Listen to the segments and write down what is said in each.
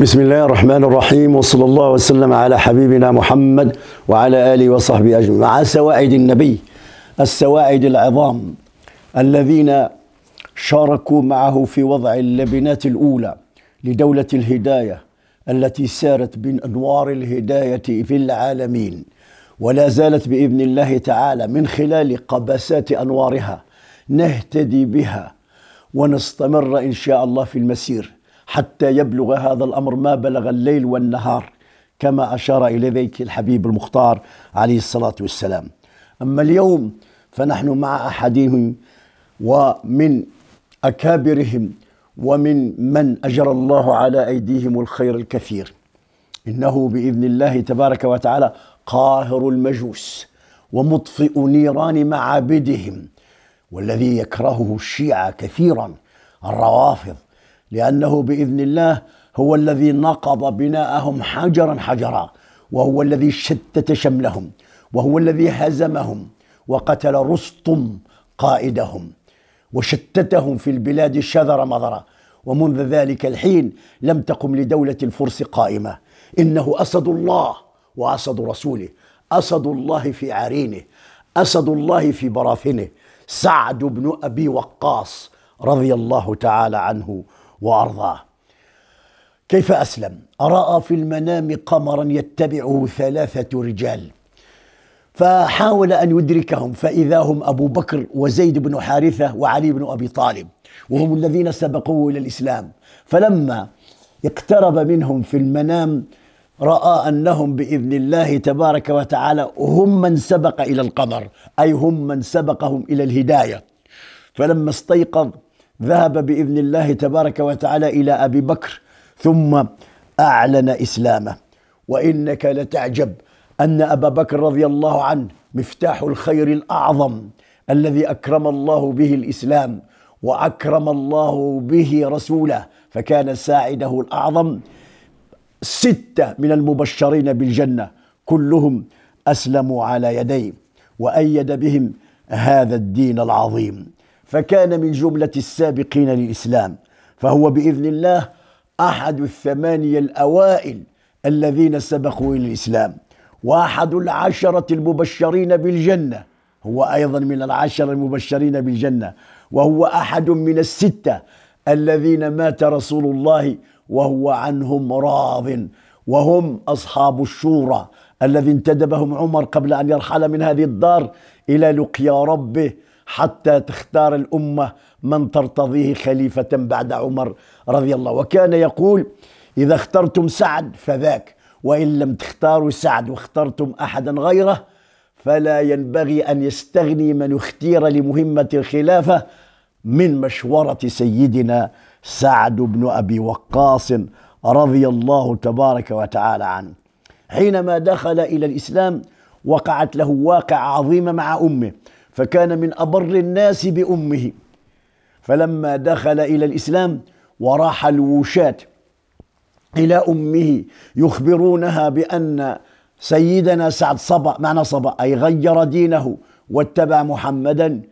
بسم الله الرحمن الرحيم وصلى الله وسلم على حبيبنا محمد وعلى آله وصحبه أجمعين مع سواعد النبي السواعد العظام الذين شاركوا معه في وضع اللبنات الأولى لدولة الهداية التي سارت بأنوار الهداية في العالمين ولا زالت بإذن الله تعالى من خلال قبسات أنوارها نهتدي بها ونستمر إن شاء الله في المسير حتى يبلغ هذا الأمر ما بلغ الليل والنهار كما أشار إلى ذلك الحبيب المختار عليه الصلاة والسلام أما اليوم فنحن مع أحدهم ومن أكابرهم ومن من أجر الله على أيديهم الخير الكثير إنه بإذن الله تبارك وتعالى قاهر المجوس ومطفئ نيران معابدهم والذي يكرهه الشيعة كثيرا الروافض لأنه بإذن الله هو الذي نقض بناءهم حجرا حجرا وهو الذي شتت شملهم وهو الذي هزمهم وقتل رستم قائدهم وشتتهم في البلاد شذر مضرا ومنذ ذلك الحين لم تقم لدولة الفرس قائمة إنه أسد الله وأسد رسوله أسد الله في عرينه أسد الله في براثنه سعد بن أبي وقاص رضي الله تعالى عنه وأرضاه كيف أسلم؟ رأى في المنام قمرا يتبعه ثلاثة رجال فحاول أن يدركهم فإذا هم أبو بكر وزيد بن حارثة وعلي بن أبي طالب وهم الذين سبقوه إلى الإسلام فلما اقترب منهم في المنام رأى أنهم بإذن الله تبارك وتعالى هم من سبق إلى القمر أي هم من سبقهم إلى الهداية فلما استيقظ ذهب باذن الله تبارك وتعالى الى ابي بكر ثم اعلن اسلامه وانك لتعجب ان ابا بكر رضي الله عنه مفتاح الخير الاعظم الذي اكرم الله به الاسلام واكرم الله به رسوله فكان ساعده الاعظم سته من المبشرين بالجنه كلهم اسلموا على يديه وايد بهم هذا الدين العظيم فكان من جملة السابقين للإسلام فهو بإذن الله أحد الثمانية الأوائل الذين سبقوا إلى الإسلام وأحد العشرة المبشرين بالجنة هو أيضا من العشرة المبشرين بالجنة وهو أحد من الستة الذين مات رسول الله وهو عنهم راض وهم أصحاب الشورى الذي انتدبهم عمر قبل أن يرحل من هذه الدار إلى لقيا ربه حتى تختار الأمة من ترتضيه خليفة بعد عمر رضي الله وكان يقول إذا اخترتم سعد فذاك وإن لم تختاروا سعد واخترتم أحدا غيره فلا ينبغي أن يستغني من اختير لمهمة الخلافة من مشورة سيدنا سعد بن أبي وقاص رضي الله تبارك وتعالى عنه حينما دخل إلى الإسلام وقعت له واقعة عظيمة مع أمه فكان من أبر الناس بأمه فلما دخل إلى الإسلام وراح الوشاة إلى أمه يخبرونها بأن سيدنا سعد صبا معنى صبا أي غير دينه واتبع محمدا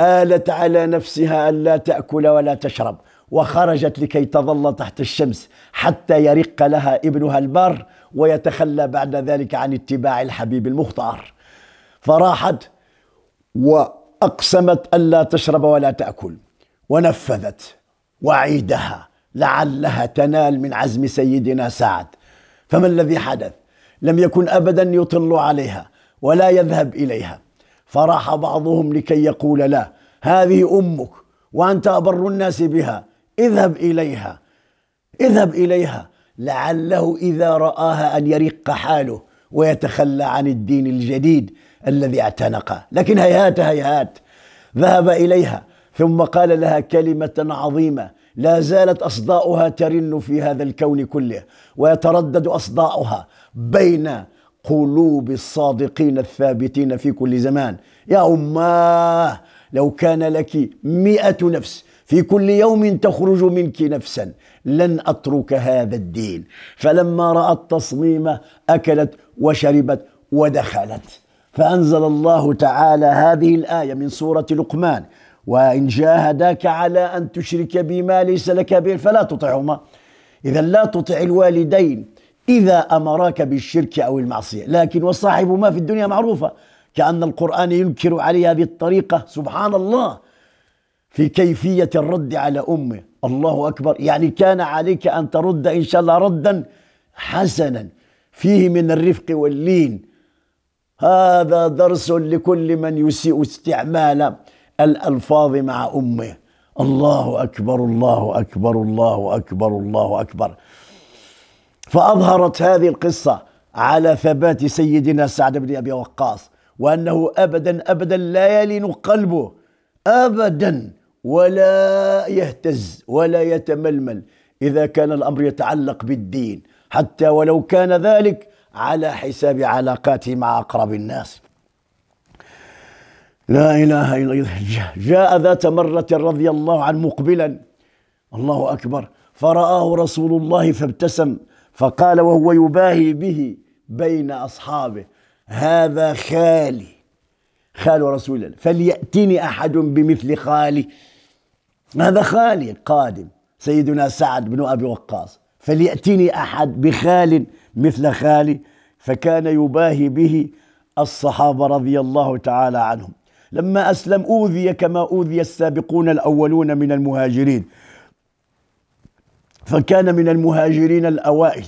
آلت على نفسها ألا تأكل ولا تشرب وخرجت لكي تظل تحت الشمس حتى يرق لها ابنها البار ويتخلى بعد ذلك عن اتباع الحبيب المختار فراحت واقسمت الا تشرب ولا تاكل ونفذت وعيدها لعلها تنال من عزم سيدنا سعد فما الذي حدث لم يكن ابدا يطل عليها ولا يذهب اليها فراح بعضهم لكي يقول لا هذه امك وانت ابر الناس بها اذهب اليها اذهب اليها لعله اذا راها ان يرق حاله ويتخلى عن الدين الجديد الذي اعتنقه لكن هيهات هيهات ذهب إليها ثم قال لها كلمة عظيمة لا زالت أصداؤها ترن في هذا الكون كله ويتردد أصداؤها بين قلوب الصادقين الثابتين في كل زمان يا أماه لو كان لك مئة نفس في كل يوم تخرج منك نفسا لن أترك هذا الدين فلما رأت تصميمه أكلت وشربت ودخلت فأنزل الله تعالى هذه الآية من سورة لقمان وإن جاهداك على أن تشرك بما ليس لك به فلا تطعهما إذا لا تطع الوالدين إذا أمراك بالشرك أو المعصية لكن وصاحب ما في الدنيا معروفة كأن القرآن ينكر عليها بالطريقة سبحان الله في كيفية الرد على أمه الله أكبر يعني كان عليك أن ترد إن شاء الله ردا حسنا فيه من الرفق واللين هذا درس لكل من يسيء استعمال الألفاظ مع أمه الله أكبر الله أكبر الله أكبر الله أكبر فأظهرت هذه القصة على ثبات سيدنا سعد بن أبي وقاص وأنه أبدا أبدا لا يلين قلبه أبدا ولا يهتز ولا يتململ إذا كان الأمر يتعلق بالدين حتى ولو كان ذلك على حساب علاقاته مع أقرب الناس لا إله إلا الله جاء ذات مرة رضي الله عنه مقبلا الله أكبر فرآه رسول الله فابتسم فقال وهو يباهي به بين أصحابه هذا خالي خال رسول الله فليأتني أحد بمثل خالي هذا خالي قادم سيدنا سعد بن أبي وقاص فليأتني أحد بخال مثل خالي فكان يباهي به الصحابة رضي الله تعالى عنهم لما أسلم أوذي كما أوذي السابقون الأولون من المهاجرين فكان من المهاجرين الأوائل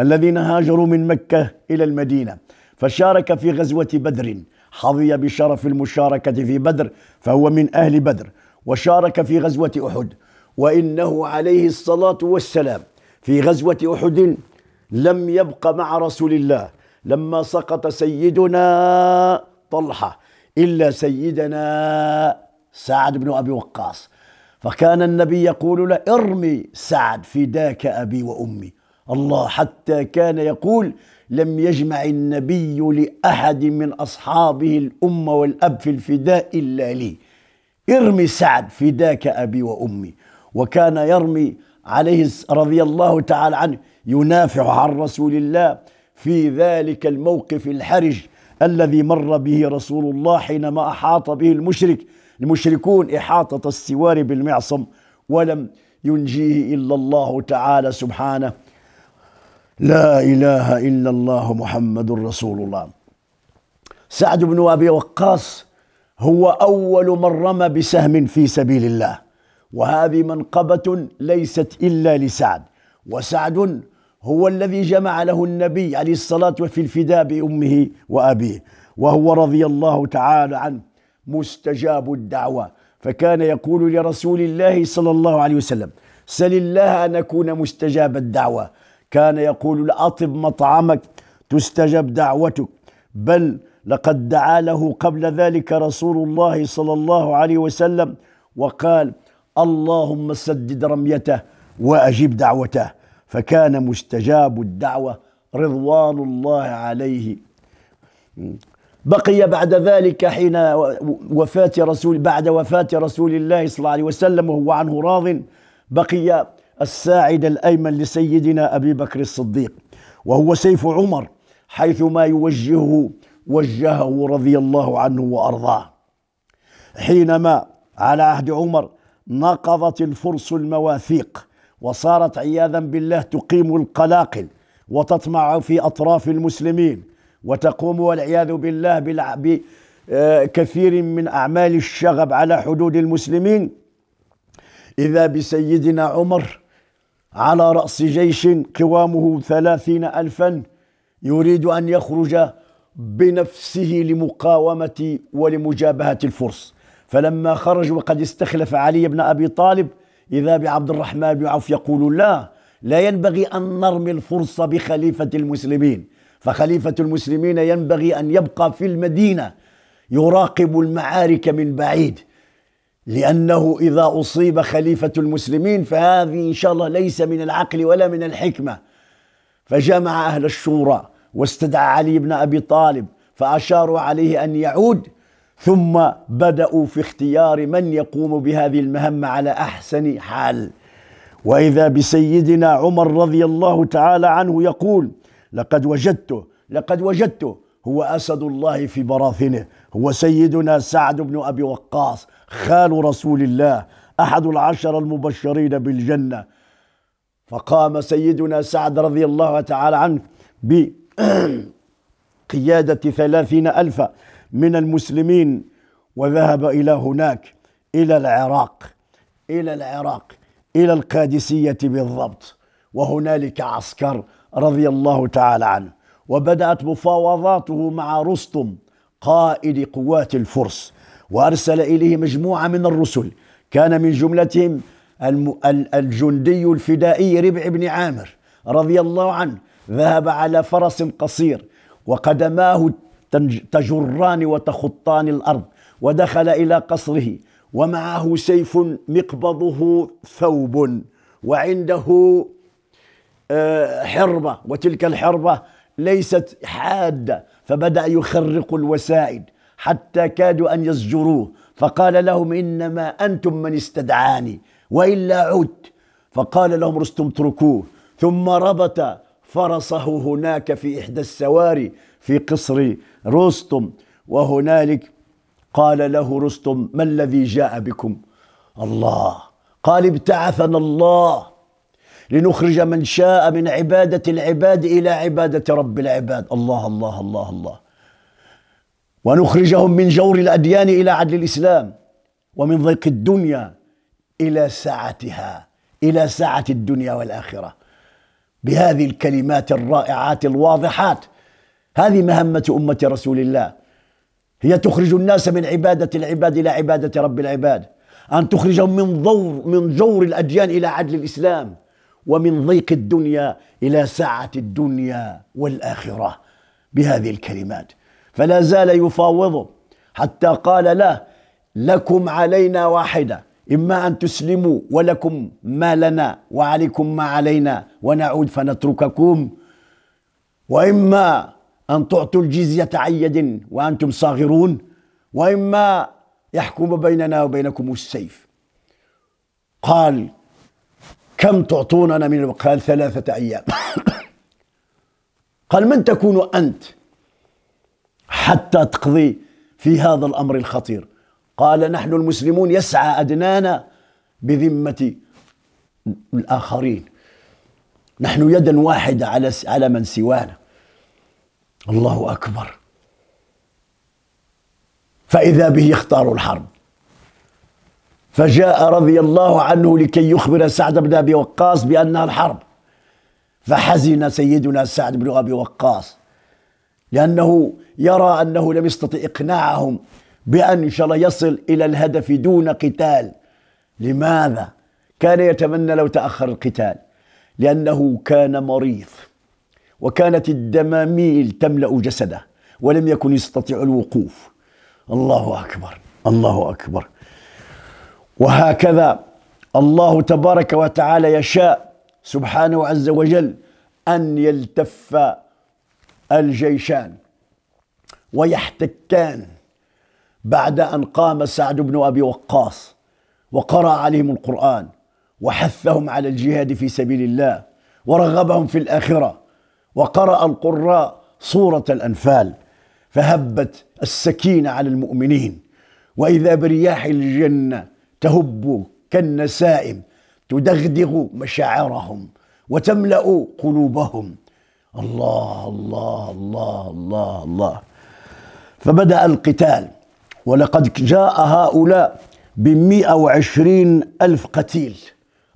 الذين هاجروا من مكة إلى المدينة فشارك في غزوة بدر حظي بشرف المشاركة في بدر فهو من أهل بدر وشارك في غزوة أحد وإنه عليه الصلاة والسلام في غزوة أحد لم يبق مع رسول الله لما سقط سيدنا طلحة إلا سيدنا سعد بن أبي وقاص فكان النبي يقول له ارمي سعد فداك أبي وأمي الله حتى كان يقول لم يجمع النبي لأحد من أصحابه الأم والأب في الفداء إلا لي ارمي سعد فداك أبي وأمي وكان يرمي عليه رضي الله تعالى عنه ينافع عن رسول الله في ذلك الموقف الحرج الذي مر به رسول الله حينما احاط به المشرك المشركون احاطه السوار بالمعصم ولم ينجيه الا الله تعالى سبحانه لا اله الا الله محمد رسول الله سعد بن ابي وقاص هو اول من رمى بسهم في سبيل الله وهذه منقبه ليست الا لسعد وسعد هو الذي جمع له النبي عليه الصلاة وفي الفداء بأمه وأبيه وهو رضي الله تعالى عنه مستجاب الدعوة فكان يقول لرسول الله صلى الله عليه وسلم سل الله أن أكون مستجاب الدعوة كان يقول لأطب مطعمك تستجب دعوتك بل لقد دعا له قبل ذلك رسول الله صلى الله عليه وسلم وقال اللهم سدد رميته واجب دعوته فكان مستجاب الدعوة رضوان الله عليه بقي بعد ذلك حين وفاة رسول بعد وفاة رسول الله صلى الله عليه وسلم وهو عنه راض بقي الساعد الأيمن لسيدنا أبي بكر الصديق وهو سيف عمر حيث ما يوجهه وجهه رضي الله عنه وأرضاه حينما على عهد عمر نقضت الفرس المواثيق وصارت عياذا بالله تقيم القلاقل وتطمع في اطراف المسلمين وتقوم والعياذ بالله بكثير من اعمال الشغب على حدود المسلمين اذا بسيدنا عمر على راس جيش قوامه ثلاثين الفا يريد ان يخرج بنفسه لمقاومه ولمجابهه الفرس فلما خرج وقد استخلف علي بن ابي طالب إذا بعبد الرحمن بن عوف يقول لا لا ينبغي أن نرمي الفرصة بخليفة المسلمين فخليفة المسلمين ينبغي أن يبقى في المدينة يراقب المعارك من بعيد لأنه إذا أصيب خليفة المسلمين فهذه إن شاء الله ليس من العقل ولا من الحكمة فجمع أهل الشورى واستدعى علي بن أبي طالب فأشاروا عليه أن يعود ثم بدأوا في اختيار من يقوم بهذه المهمة على أحسن حال وإذا بسيدنا عمر رضي الله تعالى عنه يقول لقد وجدته لقد وجدته هو أسد الله في براثنه هو سيدنا سعد بن أبي وقاص خال رسول الله أحد العشر المبشرين بالجنة فقام سيدنا سعد رضي الله تعالى عنه بقيادة ثلاثين ألفا من المسلمين وذهب الى هناك الى العراق الى العراق الى القادسيه بالضبط وهنالك عسكر رضي الله تعالى عنه وبدات مفاوضاته مع رستم قائد قوات الفرس وارسل اليه مجموعه من الرسل كان من جملتهم الجندي الفدائي ربع بن عامر رضي الله عنه ذهب على فرس قصير وقدماه تجران وتخطان الارض ودخل الى قصره ومعه سيف مقبضه ثوب وعنده آه، حربه وتلك الحربه ليست حاده فبدا يخرق الوسائد حتى كادوا ان يزجروه فقال لهم انما انتم من استدعاني والا عدت فقال لهم رستم اتركوه ثم ربط فرسه هناك في احدى السواري في قصر رستم وهنالك قال له رستم ما الذي جاء بكم الله قال ابتعثنا الله لنخرج من شاء من عبادة العباد إلى عبادة رب العباد الله الله الله الله ونخرجهم من جور الأديان إلى عدل الإسلام ومن ضيق الدنيا إلى سعتها إلى سعة الدنيا والآخرة بهذه الكلمات الرائعات الواضحات هذه مهمة أمة رسول الله هي تخرج الناس من عبادة العباد إلى عبادة رب العباد أن تخرجهم من ضور من جور الأديان إلى عدل الإسلام ومن ضيق الدنيا إلى سعة الدنيا والآخرة بهذه الكلمات فلا زال يفاوضه حتى قال له لكم علينا واحدة إما أن تسلموا ولكم ما لنا وعليكم ما علينا ونعود فنترككم وإما أن تعطوا الجزية عن يد وأنتم صاغرون وإما يحكم بيننا وبينكم السيف قال كم تعطوننا من قال ثلاثة أيام قال من تكون أنت حتى تقضي في هذا الأمر الخطير قال نحن المسلمون يسعى أدنانا بذمة الآخرين نحن يدا واحدة على على من سوانا الله أكبر فإذا به يختار الحرب فجاء رضي الله عنه لكي يخبر سعد بن أبي وقاص بأنها الحرب فحزن سيدنا سعد بن أبي وقاص لأنه يرى أنه لم يستطع إقناعهم بأن إن شاء الله يصل إلى الهدف دون قتال لماذا؟ كان يتمنى لو تأخر القتال لأنه كان مريض وكانت الدماميل تملأ جسده ولم يكن يستطيع الوقوف الله أكبر الله أكبر وهكذا الله تبارك وتعالى يشاء سبحانه عز وجل أن يلتف الجيشان ويحتكان بعد أن قام سعد بن أبي وقاص وقرأ عليهم القرآن وحثهم على الجهاد في سبيل الله ورغبهم في الآخرة وقرأ القراء سورة الأنفال فهبت السكينة على المؤمنين وإذا برياح الجنة تهب كالنسائم تدغدغ مشاعرهم وتملأ قلوبهم الله الله الله الله الله فبدأ القتال ولقد جاء هؤلاء بمئة وعشرين ألف قتيل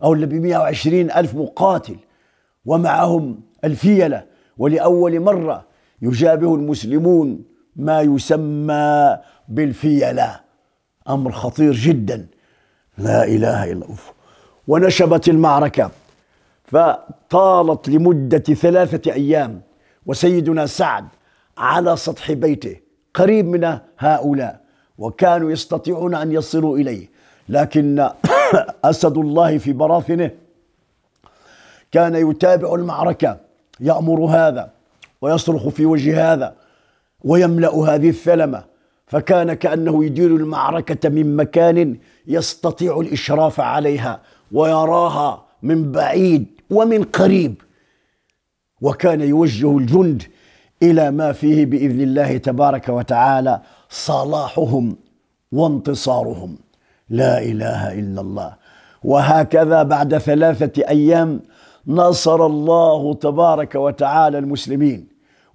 أو بمئة وعشرين ألف مقاتل ومعهم الفيلة ولأول مرة يجابه المسلمون ما يسمى بالفيلة أمر خطير جدا لا إله إلا الله ونشبت المعركة فطالت لمدة ثلاثة أيام وسيدنا سعد على سطح بيته قريب من هؤلاء وكانوا يستطيعون أن يصلوا إليه لكن أسد الله في براثنه كان يتابع المعركة يأمر هذا ويصرخ في وجه هذا ويملأ هذه الثلمة فكان كأنه يدير المعركة من مكان يستطيع الإشراف عليها ويراها من بعيد ومن قريب وكان يوجه الجند إلى ما فيه بإذن الله تبارك وتعالى صلاحهم وانتصارهم لا إله إلا الله وهكذا بعد ثلاثة أيام نصر الله تبارك وتعالى المسلمين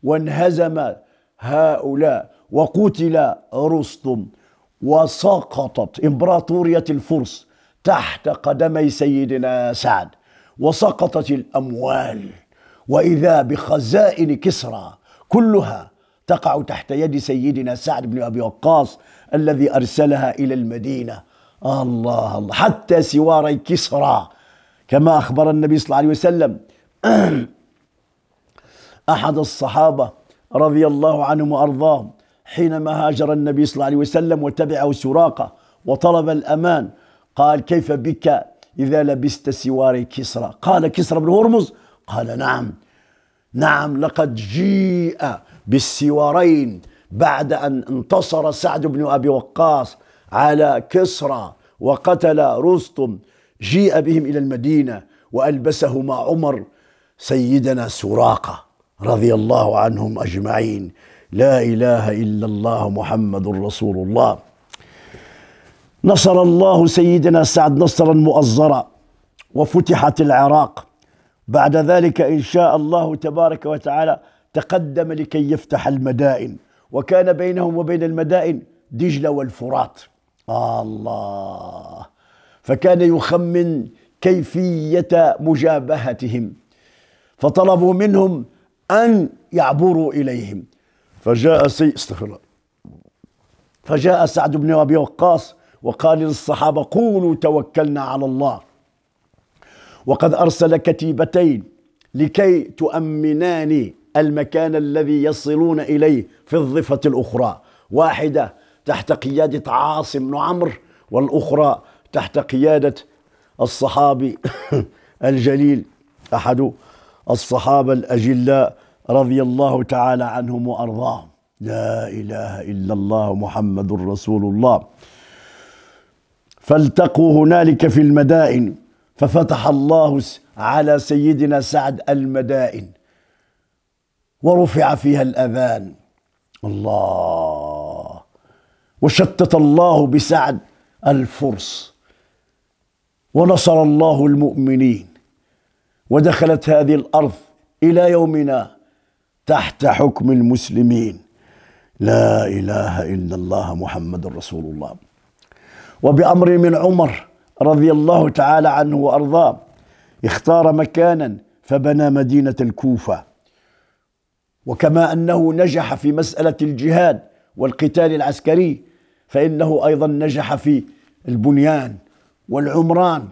وانهزم هؤلاء وقتل رستم وسقطت امبراطوريه الفرس تحت قدمي سيدنا سعد وسقطت الاموال واذا بخزائن كسرى كلها تقع تحت يد سيدنا سعد بن ابي وقاص الذي ارسلها الى المدينه الله الله حتى سواري كسرى كما أخبر النبي صلى الله عليه وسلم أحد الصحابة رضي الله عنهم وأرضاهم حينما هاجر النبي صلى الله عليه وسلم وتبعه سراقة وطلب الأمان قال كيف بك إذا لبست سواري كسرى قال كسرى بن هرمز قال نعم نعم لقد جيء بالسوارين بعد أن انتصر سعد بن أبي وقاص على كسرى وقتل رستم جيء بهم الى المدينه والبسهما عمر سيدنا سراقه رضي الله عنهم اجمعين لا اله الا الله محمد رسول الله نصر الله سيدنا سعد نصرا مؤزرا وفتحت العراق بعد ذلك ان شاء الله تبارك وتعالى تقدم لكي يفتح المدائن وكان بينهم وبين المدائن دجله والفرات آه الله فكان يخمن كيفيه مجابهتهم فطلبوا منهم ان يعبروا اليهم فجاء سي استغفر الله فجاء سعد بن ابي وقاص وقال للصحابه قولوا توكلنا على الله وقد ارسل كتيبتين لكي تؤمنان المكان الذي يصلون اليه في الضفه الاخرى واحده تحت قياده عاصم بن عمرو والاخرى تحت قيادة الصحابي الجليل أحد الصحابة الأجلاء رضي الله تعالى عنهم وأرضاهم لا إله إلا الله محمد رسول الله فالتقوا هنالك في المدائن ففتح الله على سيدنا سعد المدائن ورفع فيها الأذان الله وشتت الله بسعد الفرس ونصر الله المؤمنين ودخلت هذه الارض الى يومنا تحت حكم المسلمين لا اله الا الله محمد رسول الله وبامر من عمر رضي الله تعالى عنه وارضاه اختار مكانا فبنى مدينه الكوفه وكما انه نجح في مساله الجهاد والقتال العسكري فانه ايضا نجح في البنيان والعمران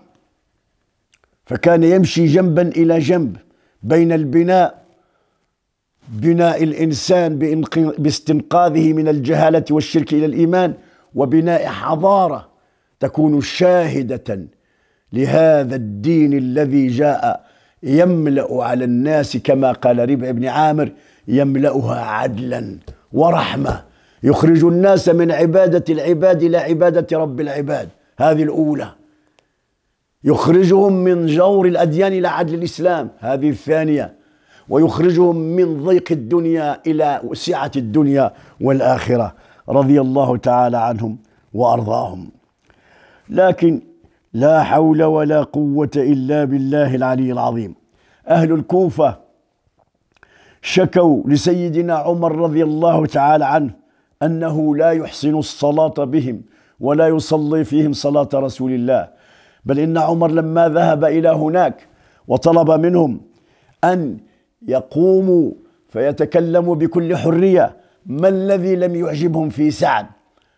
فكان يمشي جنبا الى جنب بين البناء بناء الانسان باستنقاذه من الجهاله والشرك الى الايمان وبناء حضاره تكون شاهده لهذا الدين الذي جاء يملا على الناس كما قال ربع بن عامر يملاها عدلا ورحمه يخرج الناس من عباده العباد الى عباده رب العباد هذه الاولى يخرجهم من جور الأديان إلى عدل الإسلام هذه الثانية ويخرجهم من ضيق الدنيا إلى سعة الدنيا والآخرة رضي الله تعالى عنهم وأرضاهم لكن لا حول ولا قوة إلا بالله العلي العظيم أهل الكوفة شكوا لسيدنا عمر رضي الله تعالى عنه أنه لا يحسن الصلاة بهم ولا يصلي فيهم صلاة رسول الله بل إن عمر لما ذهب إلى هناك وطلب منهم أن يقوموا فيتكلموا بكل حرية ما الذي لم يعجبهم في سعد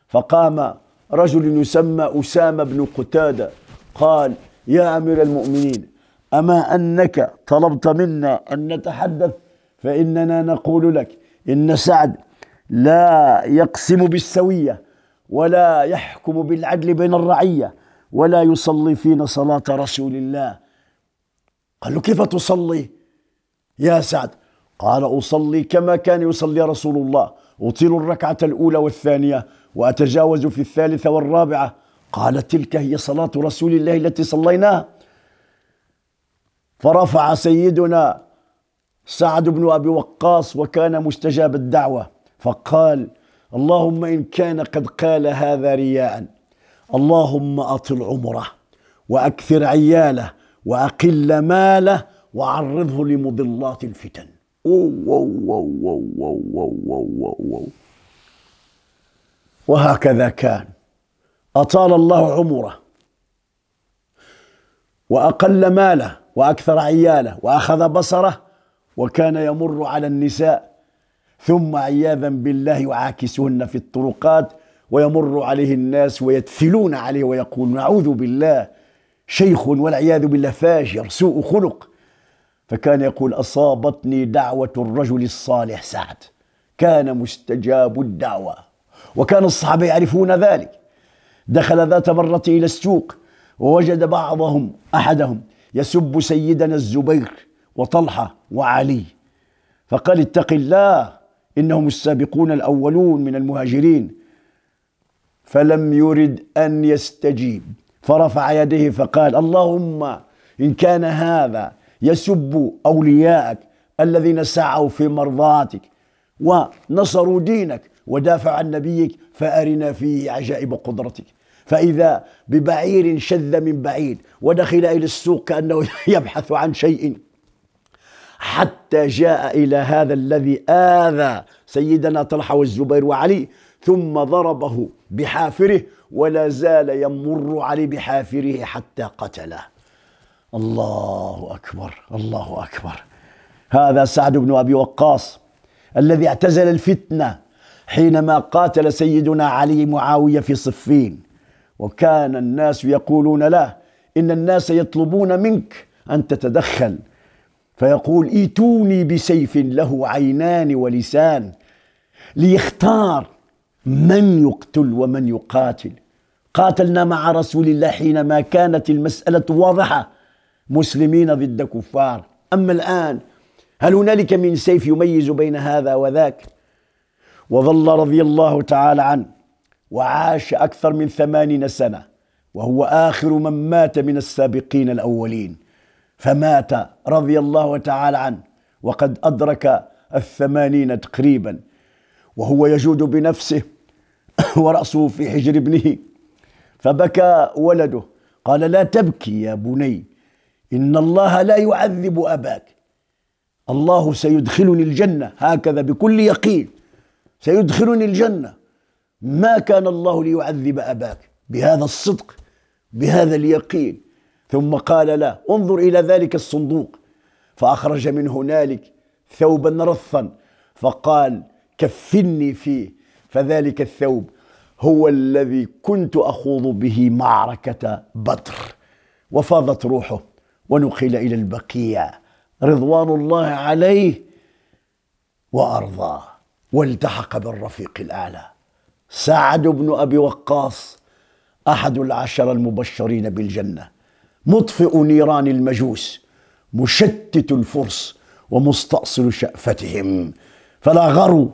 فقام رجل يسمى أسامة بن قتادة قال يا أمير المؤمنين أما أنك طلبت منا أن نتحدث فإننا نقول لك إن سعد لا يقسم بالسوية ولا يحكم بالعدل بين الرعية ولا يصلي فينا صلاة رسول الله قال له كيف تصلي يا سعد قال أصلي كما كان يصلي رسول الله أطيل الركعة الأولى والثانية وأتجاوز في الثالثة والرابعة قال تلك هي صلاة رسول الله التي صليناها فرفع سيدنا سعد بن أبي وقاص وكان مستجاب الدعوة فقال اللهم إن كان قد قال هذا رياء اللهم أطل عمره وأكثر عياله وأقل ماله وعرضه لمضلات الفتن وهكذا كان أطال الله عمره وأقل ماله وأكثر عياله وأخذ بصره وكان يمر على النساء ثم عياذا بالله يعاكسهن في الطرقات ويمر عليه الناس ويدثلون عليه ويقول نعوذ بالله شيخ والعياذ بالله فاجر سوء خلق فكان يقول اصابتني دعوه الرجل الصالح سعد كان مستجاب الدعوه وكان الصحابه يعرفون ذلك دخل ذات مره الى السوق ووجد بعضهم احدهم يسب سيدنا الزبير وطلحه وعلي فقال اتق الله انهم السابقون الاولون من المهاجرين فلم يرد ان يستجيب فرفع يديه فقال اللهم ان كان هذا يسب اولياءك الذين سعوا في مرضاتك ونصروا دينك ودافعوا عن نبيك فارنا فيه عجائب قدرتك فإذا ببعير شذ من بعيد ودخل إلى السوق كأنه يبحث عن شيء حتى جاء إلى هذا الذي آذى سيدنا طلحة والزبير وعلي ثم ضربه بحافره ولا زال يمر علي بحافره حتى قتله الله اكبر الله اكبر هذا سعد بن ابي وقاص الذي اعتزل الفتنه حينما قاتل سيدنا علي معاويه في صفين وكان الناس يقولون له ان الناس يطلبون منك ان تتدخل فيقول ائتوني بسيف له عينان ولسان ليختار من يقتل ومن يقاتل قاتلنا مع رسول الله حينما كانت المسألة واضحة مسلمين ضد كفار أما الآن هل هنالك من سيف يميز بين هذا وذاك وظل رضي الله تعالى عنه وعاش أكثر من ثمانين سنة وهو آخر من مات من السابقين الأولين فمات رضي الله تعالى عنه وقد أدرك الثمانين تقريبا وهو يجود بنفسه ورأسه في حجر ابنه فبكى ولده قال لا تبكي يا بني إن الله لا يعذب أباك الله سيدخلني الجنة هكذا بكل يقين سيدخلني الجنة ما كان الله ليعذب أباك بهذا الصدق بهذا اليقين ثم قال لا انظر إلى ذلك الصندوق فأخرج من هنالك ثوبا رثا فقال كفني فيه فذلك الثوب هو الذي كنت أخوض به معركة بدر وفاضت روحه ونقل إلى البقيع رضوان الله عليه وأرضاه والتحق بالرفيق الأعلى سعد بن أبي وقاص أحد العشر المبشرين بالجنة مطفئ نيران المجوس مشتت الفرس ومستأصل شأفتهم فلا غرو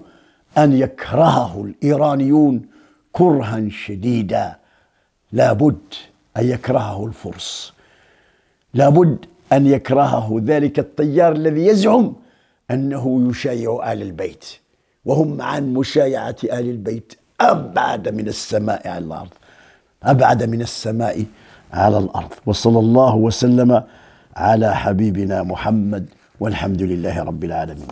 أن يكرهه الإيرانيون كرها شديدا لابد أن يكرهه الفرس لابد أن يكرهه ذلك الطيار الذي يزعم أنه يشايع آل البيت وهم عن مشايعة آل البيت أبعد من السماء على الأرض أبعد من السماء على الأرض وصلى الله وسلم على حبيبنا محمد والحمد لله رب العالمين